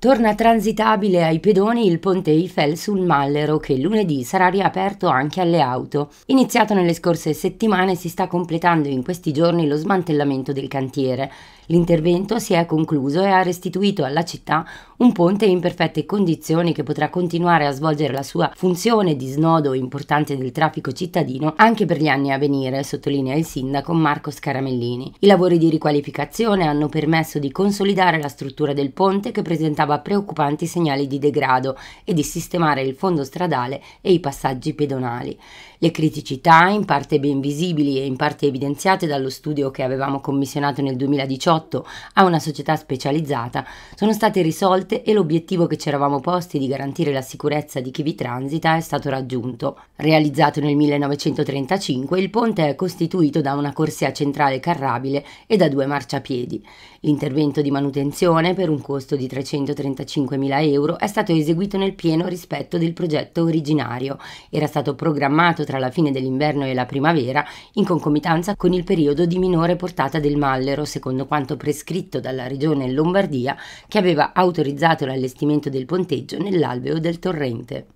Torna transitabile ai pedoni il ponte Eiffel sul Mallero che lunedì sarà riaperto anche alle auto. Iniziato nelle scorse settimane si sta completando in questi giorni lo smantellamento del cantiere. L'intervento si è concluso e ha restituito alla città un ponte in perfette condizioni che potrà continuare a svolgere la sua funzione di snodo importante del traffico cittadino anche per gli anni a venire, sottolinea il sindaco Marco Scaramellini. I lavori di riqualificazione hanno permesso di consolidare la struttura del ponte che presentava segnalava preoccupanti segnali di degrado e di sistemare il fondo stradale e i passaggi pedonali. Le criticità, in parte ben visibili e in parte evidenziate dallo studio che avevamo commissionato nel 2018 a una società specializzata, sono state risolte e l'obiettivo che ci eravamo posti di garantire la sicurezza di chi vi transita è stato raggiunto. Realizzato nel 1935, il ponte è costituito da una corsia centrale carrabile e da due marciapiedi. L'intervento di manutenzione, per un costo di 330 35.000 euro, è stato eseguito nel pieno rispetto del progetto originario. Era stato programmato tra la fine dell'inverno e la primavera in concomitanza con il periodo di minore portata del mallero, secondo quanto prescritto dalla regione Lombardia, che aveva autorizzato l'allestimento del ponteggio nell'alveo del torrente.